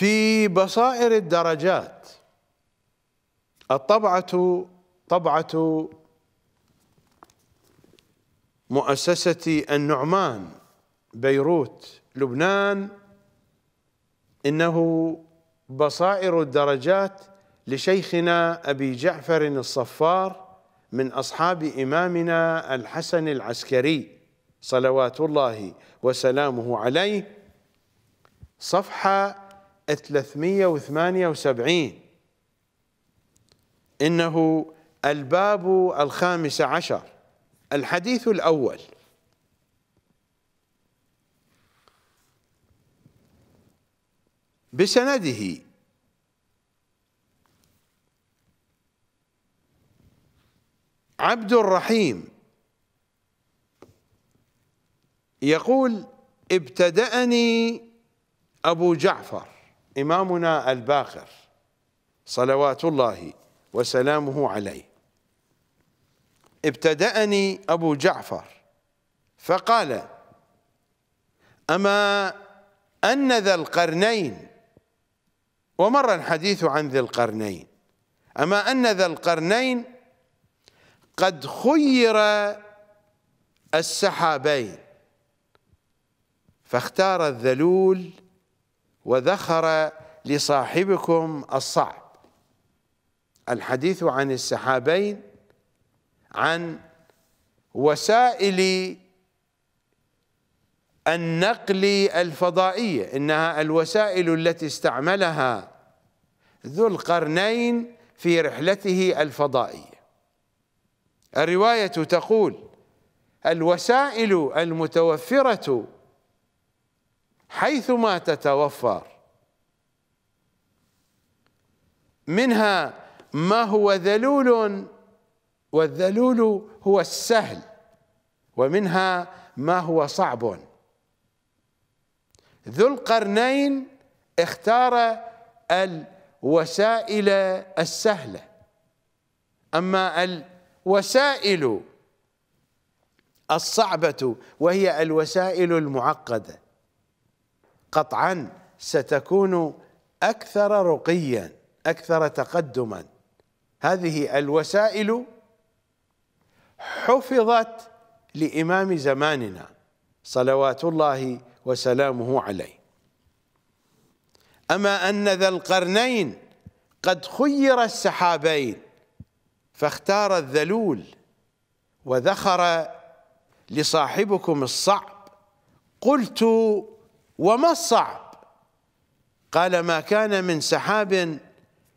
في بصائر الدرجات الطبعة طبعة مؤسسة النعمان بيروت لبنان إنه بصائر الدرجات لشيخنا أبي جعفر الصفار من أصحاب إمامنا الحسن العسكري صلوات الله وسلامه عليه صفحة 378 إنه الباب الخامس عشر الحديث الأول بسنده عبد الرحيم يقول ابتدأني أبو جعفر إمامنا الباقر صلوات الله وسلامه عليه ابتدأني أبو جعفر فقال أما أن ذا القرنين ومر الحديث عن ذي القرنين أما أن ذا القرنين قد خير السحابين فاختار الذلول وذخر لصاحبكم الصعب الحديث عن السحابين عن وسائل النقل الفضائية إنها الوسائل التي استعملها ذو القرنين في رحلته الفضائية الرواية تقول الوسائل المتوفرة حيثما تتوفر منها ما هو ذلول والذلول هو السهل ومنها ما هو صعب ذو القرنين اختار الوسائل السهله اما الوسائل الصعبه وهي الوسائل المعقده قطعا ستكون أكثر رقيا أكثر تقدما هذه الوسائل حفظت لإمام زماننا صلوات الله وسلامه عليه أما أن ذا القرنين قد خير السحابين فاختار الذلول وذخر لصاحبكم الصعب قلت وما الصعب قال ما كان من سحاب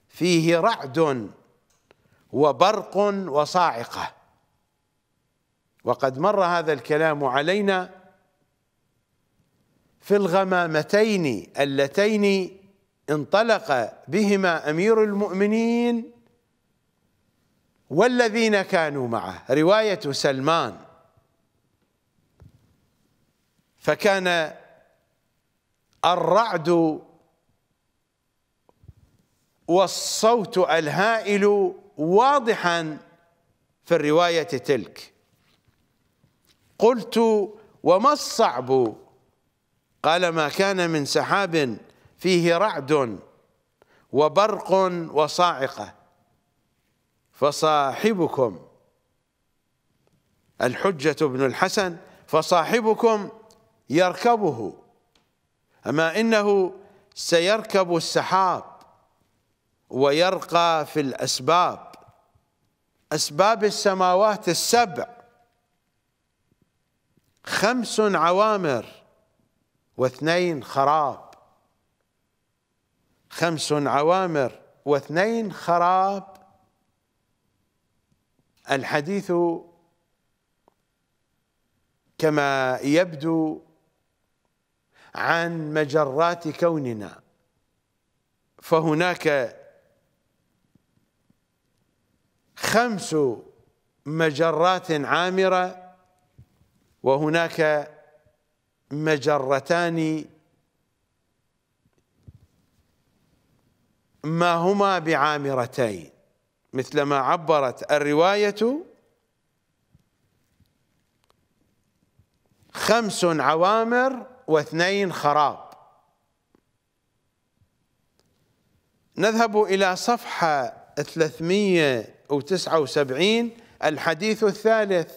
فيه رعد وبرق وصاعقة وقد مر هذا الكلام علينا في الغمامتين اللتين انطلق بهما أمير المؤمنين والذين كانوا معه رواية سلمان فكان الرعد والصوت الهائل واضحا في الرواية تلك قلت وما الصعب قال ما كان من سحاب فيه رعد وبرق وصاعقة فصاحبكم الحجة بن الحسن فصاحبكم يركبه أما إنه سيركب السحاب ويرقى في الأسباب أسباب السماوات السبع خمس عوامر واثنين خراب خمس عوامر واثنين خراب الحديث كما يبدو عن مجرات كوننا فهناك خمس مجرات عامرة وهناك مجرتان ما هما بعامرتين مثلما عبرت الرواية خمس عوامر واثنين خراب نذهب إلى صفحة 379 الحديث الثالث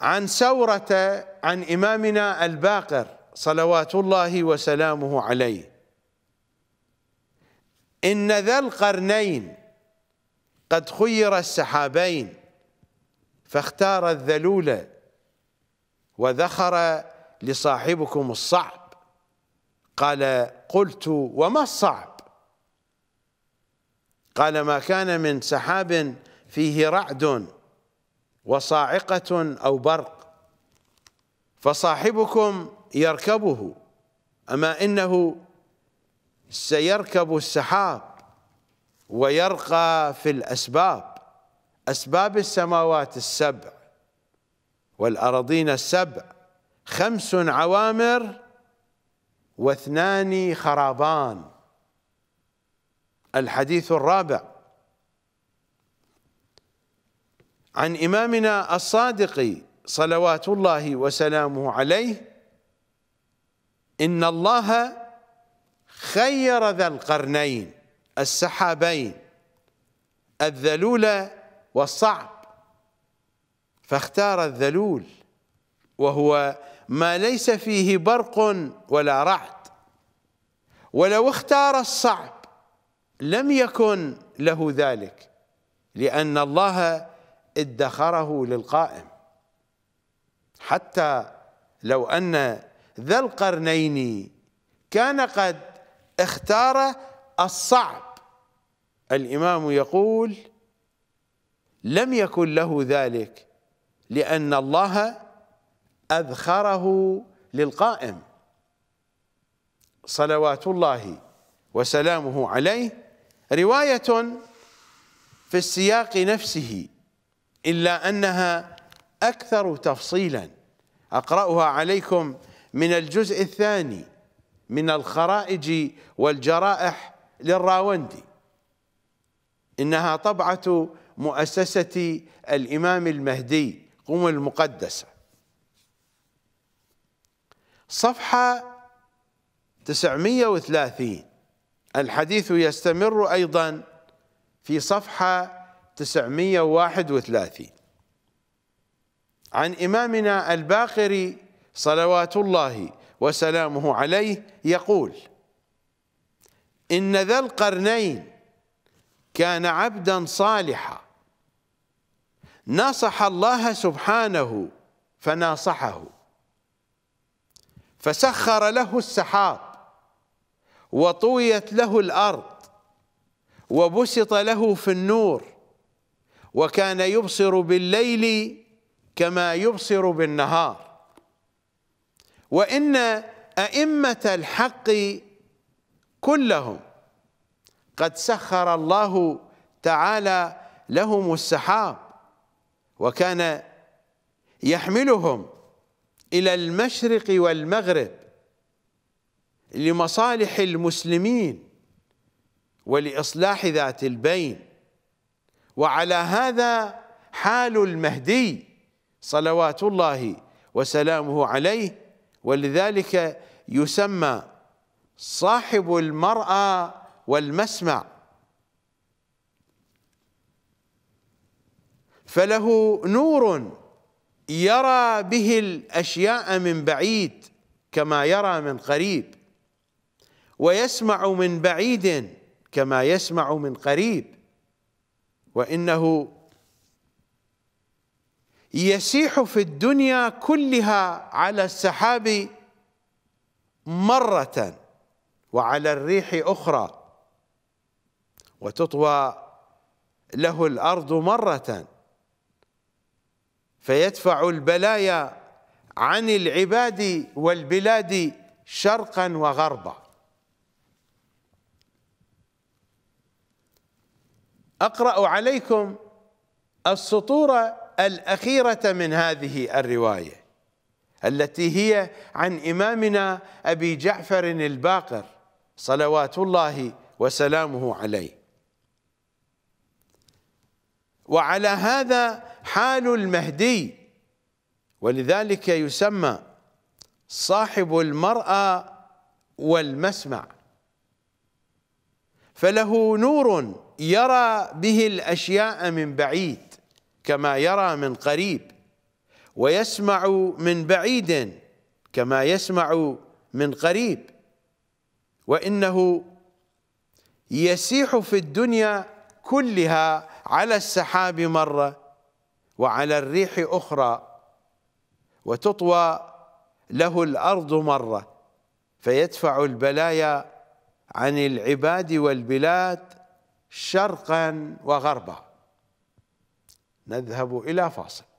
عن سورة عن إمامنا الباقر صلوات الله وسلامه عليه إن ذا القرنين قد خير السحابين فاختار الذلول وذخر لصاحبكم الصعب قال قلت وما الصعب قال ما كان من سحاب فيه رعد وصاعقة أو برق فصاحبكم يركبه أما إنه سيركب السحاب ويرقى في الأسباب أسباب السماوات السبع والأراضين السبع خمس عوامر واثنان خرابان الحديث الرابع عن إمامنا الصادق صلوات الله وسلامه عليه إن الله خير ذا القرنين السحابين الذلول والصعب فاختار الذلول وهو ما ليس فيه برق ولا رعد ولو اختار الصعب لم يكن له ذلك لأن الله ادخره للقائم حتى لو أن ذا القرنين كان قد اختار الصعب الإمام يقول لم يكن له ذلك لأن الله أذخره للقائم صلوات الله وسلامه عليه رواية في السياق نفسه إلا أنها أكثر تفصيلا أقرأها عليكم من الجزء الثاني من الخرائج والجرائح للراوندي إنها طبعة مؤسسة الإمام المهدي الأم المقدسة صفحة 930 الحديث يستمر أيضا في صفحة 931 عن إمامنا الباقري صلوات الله وسلامه عليه يقول إن ذا القرنين كان عبدا صالحا ناصح الله سبحانه فناصحه فسخر له السحاب وطويت له الارض وبسط له في النور وكان يبصر بالليل كما يبصر بالنهار وان ائمه الحق كلهم قد سخر الله تعالى لهم السحاب وكان يحملهم إلى المشرق والمغرب لمصالح المسلمين ولإصلاح ذات البين وعلى هذا حال المهدي صلوات الله وسلامه عليه ولذلك يسمى صاحب المرأى والمسمع فله نور يرى به الاشياء من بعيد كما يرى من قريب ويسمع من بعيد كما يسمع من قريب وانه يسيح في الدنيا كلها على السحاب مره وعلى الريح اخرى وتطوى له الارض مره فيدفع البلايا عن العباد والبلاد شرقا وغربا اقرا عليكم السطور الاخيره من هذه الروايه التي هي عن امامنا ابي جعفر الباقر صلوات الله وسلامه عليه وعلى هذا حال المهدي ولذلك يسمى صاحب المرأة والمسمع فله نور يرى به الأشياء من بعيد كما يرى من قريب ويسمع من بعيد كما يسمع من قريب وإنه يسيح في الدنيا كلها على السحاب مرة وعلى الريح أخرى وتطوى له الأرض مرة فيدفع البلايا عن العباد والبلاد شرقا وغربا نذهب إلى فاصل